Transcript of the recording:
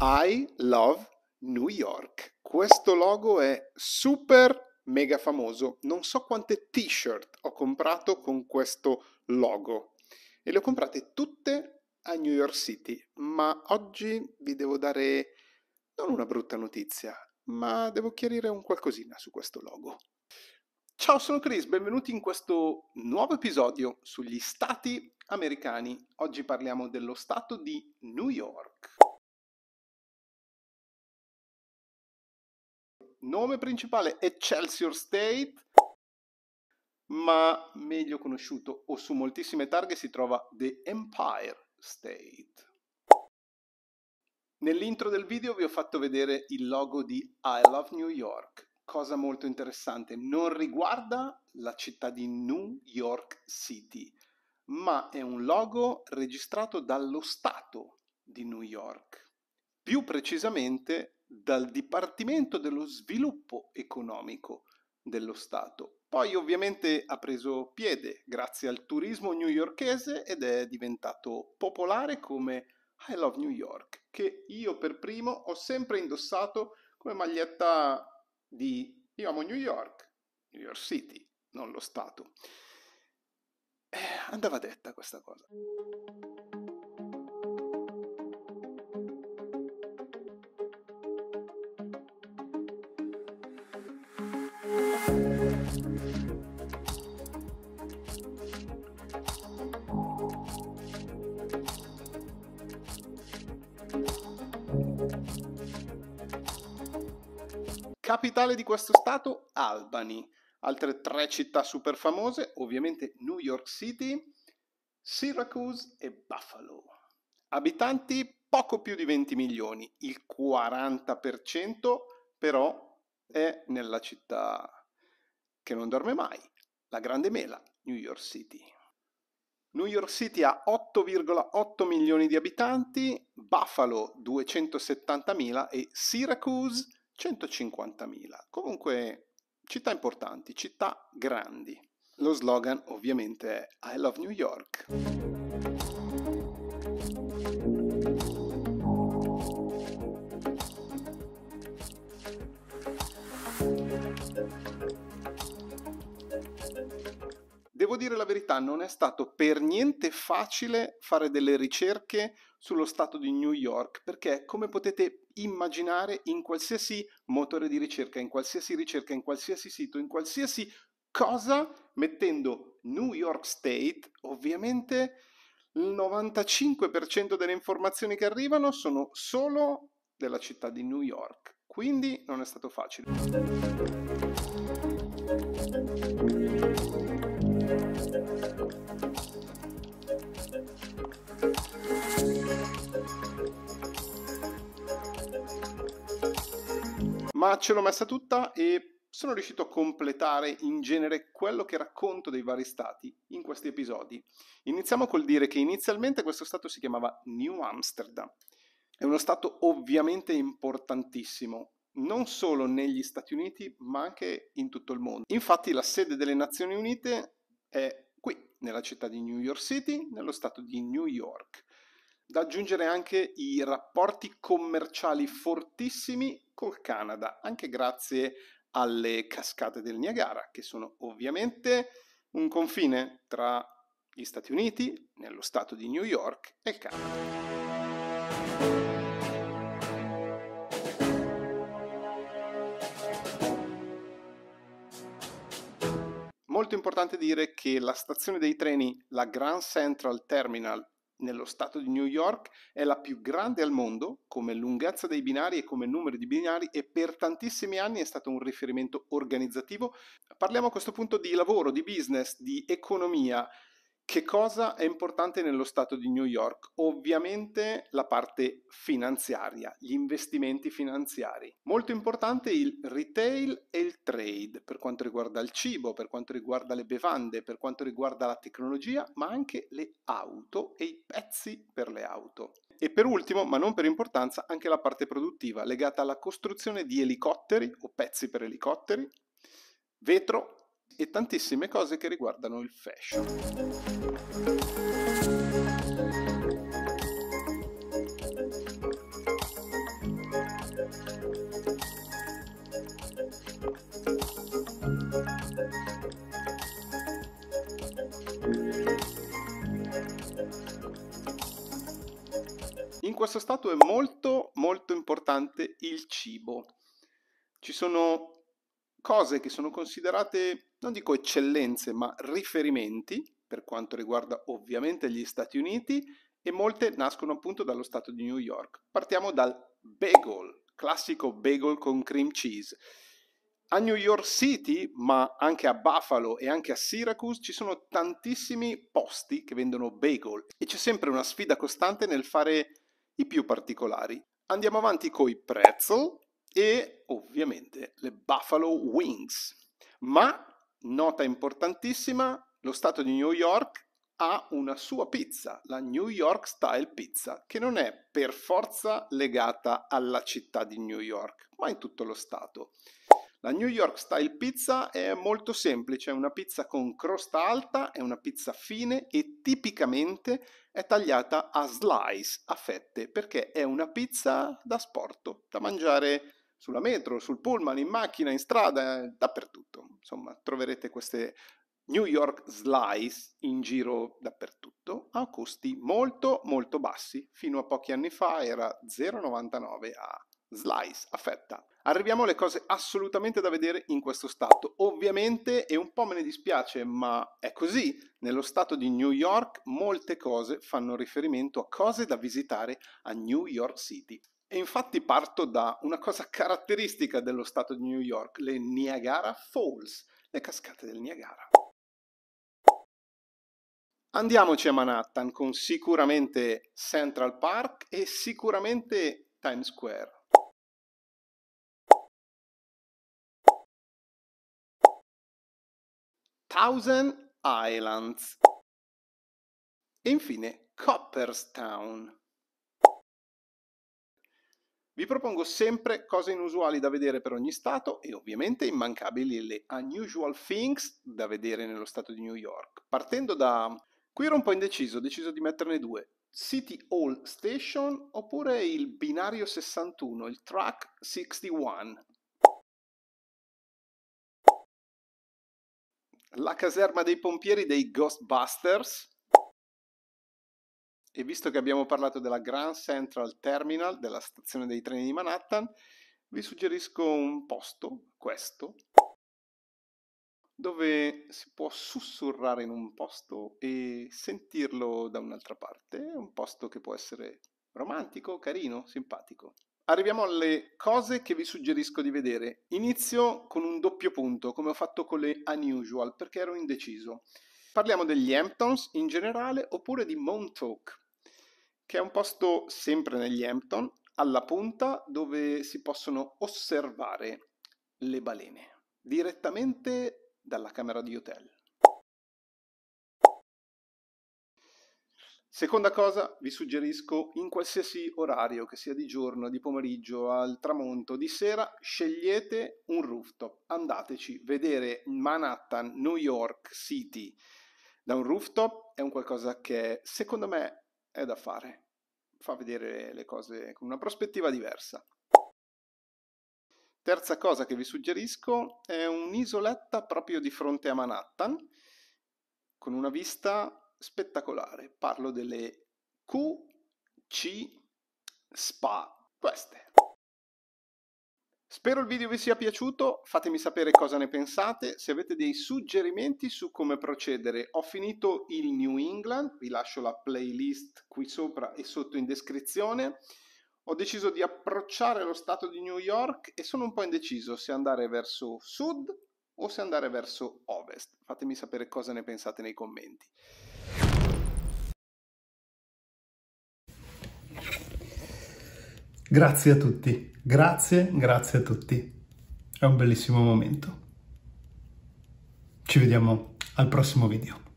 I Love New York. Questo logo è super mega famoso. Non so quante t-shirt ho comprato con questo logo e le ho comprate tutte a New York City, ma oggi vi devo dare non una brutta notizia, ma devo chiarire un qualcosina su questo logo. Ciao, sono Chris, benvenuti in questo nuovo episodio sugli stati americani. Oggi parliamo dello stato di New York. Nome principale Excelsior State, ma meglio conosciuto o su moltissime targhe si trova The Empire State. Nell'intro del video vi ho fatto vedere il logo di I Love New York. Cosa molto interessante, non riguarda la città di New York City, ma è un logo registrato dallo Stato di New York, più precisamente dal Dipartimento dello Sviluppo Economico dello Stato. Poi ovviamente ha preso piede grazie al turismo newyorkese ed è diventato popolare come I Love New York, che io per primo ho sempre indossato come maglietta di Io amo New York, New York City, non lo Stato. Eh, andava detta questa cosa. Capitale di questo stato, Albany. Altre tre città super famose, ovviamente New York City, Syracuse e Buffalo. Abitanti poco più di 20 milioni, il 40% però è nella città che non dorme mai, la grande mela, New York City. New York City ha 8,8 milioni di abitanti, Buffalo 270.000 e Syracuse 150.000. Comunque città importanti, città grandi. Lo slogan ovviamente è I love New York. dire la verità, non è stato per niente facile fare delle ricerche sullo stato di New York, perché come potete immaginare in qualsiasi motore di ricerca, in qualsiasi ricerca, in qualsiasi sito, in qualsiasi cosa, mettendo New York State, ovviamente il 95% delle informazioni che arrivano sono solo della città di New York, quindi non è stato facile. Ma ce l'ho messa tutta e sono riuscito a completare in genere quello che racconto dei vari stati in questi episodi. Iniziamo col dire che inizialmente questo stato si chiamava New Amsterdam. È uno stato ovviamente importantissimo, non solo negli Stati Uniti, ma anche in tutto il mondo. Infatti la sede delle Nazioni Unite è qui, nella città di New York City, nello stato di New York. Da aggiungere anche i rapporti commerciali fortissimi col Canada, anche grazie alle cascate del Niagara, che sono ovviamente un confine tra gli Stati Uniti, nello stato di New York, e il Canada. molto importante dire che la stazione dei treni, la Grand Central Terminal, nello stato di New York è la più grande al mondo come lunghezza dei binari e come numero di binari e per tantissimi anni è stato un riferimento organizzativo. Parliamo a questo punto di lavoro, di business, di economia. Che cosa è importante nello Stato di New York? Ovviamente la parte finanziaria, gli investimenti finanziari. Molto importante il retail e il trade per quanto riguarda il cibo, per quanto riguarda le bevande, per quanto riguarda la tecnologia, ma anche le auto e i pezzi per le auto. E per ultimo, ma non per importanza, anche la parte produttiva legata alla costruzione di elicotteri o pezzi per elicotteri, vetro e tantissime cose che riguardano il fashion. In questo stato è molto molto importante il cibo. Ci sono cose che sono considerate non dico eccellenze, ma riferimenti per quanto riguarda ovviamente gli Stati Uniti e molte nascono appunto dallo Stato di New York. Partiamo dal bagel, classico bagel con cream cheese. A New York City, ma anche a Buffalo e anche a Syracuse, ci sono tantissimi posti che vendono bagel e c'è sempre una sfida costante nel fare i più particolari. Andiamo avanti con i pretzel e ovviamente le Buffalo Wings. Ma nota importantissima, lo Stato di New York ha una sua pizza, la New York Style Pizza, che non è per forza legata alla città di New York, ma in tutto lo Stato. La New York Style Pizza è molto semplice, è una pizza con crosta alta, è una pizza fine e tipicamente è tagliata a slice, a fette, perché è una pizza da sporto, da mangiare sulla metro, sul pullman, in macchina, in strada, eh, dappertutto. Insomma, troverete queste New York Slice in giro dappertutto a costi molto molto bassi. Fino a pochi anni fa era 0,99 a slice a fetta. Arriviamo alle cose assolutamente da vedere in questo stato. Ovviamente, e un po' me ne dispiace, ma è così, nello stato di New York molte cose fanno riferimento a cose da visitare a New York City. E infatti parto da una cosa caratteristica dello stato di New York, le Niagara Falls, le cascate del Niagara. Andiamoci a Manhattan con sicuramente Central Park e sicuramente Times Square. Thousand Islands. E infine Copperstown. Vi propongo sempre cose inusuali da vedere per ogni stato e ovviamente immancabili le unusual things da vedere nello stato di New York. Partendo da... Qui ero un po' indeciso, ho deciso di metterne due. City Hall Station oppure il binario 61, il track 61. La caserma dei pompieri dei Ghostbusters e visto che abbiamo parlato della Grand Central Terminal, della stazione dei treni di Manhattan, vi suggerisco un posto, questo, dove si può sussurrare in un posto e sentirlo da un'altra parte, un posto che può essere romantico, carino, simpatico. Arriviamo alle cose che vi suggerisco di vedere. Inizio con un doppio punto, come ho fatto con le unusual, perché ero indeciso. Parliamo degli Hamptons in generale oppure di Montauk che è un posto sempre negli Hampton, alla punta, dove si possono osservare le balene, direttamente dalla camera di hotel. Seconda cosa, vi suggerisco in qualsiasi orario, che sia di giorno, di pomeriggio, al tramonto, di sera, scegliete un rooftop, andateci, vedere Manhattan, New York City da un rooftop è un qualcosa che secondo me è da fare, fa vedere le cose con una prospettiva diversa. Terza cosa che vi suggerisco è un'isoletta proprio di fronte a Manhattan con una vista spettacolare. Parlo delle QC Spa, queste. Spero il video vi sia piaciuto, fatemi sapere cosa ne pensate, se avete dei suggerimenti su come procedere. Ho finito il New England, vi lascio la playlist qui sopra e sotto in descrizione. Ho deciso di approcciare lo stato di New York e sono un po' indeciso se andare verso sud o se andare verso ovest. Fatemi sapere cosa ne pensate nei commenti. Grazie a tutti, grazie, grazie a tutti. È un bellissimo momento. Ci vediamo al prossimo video.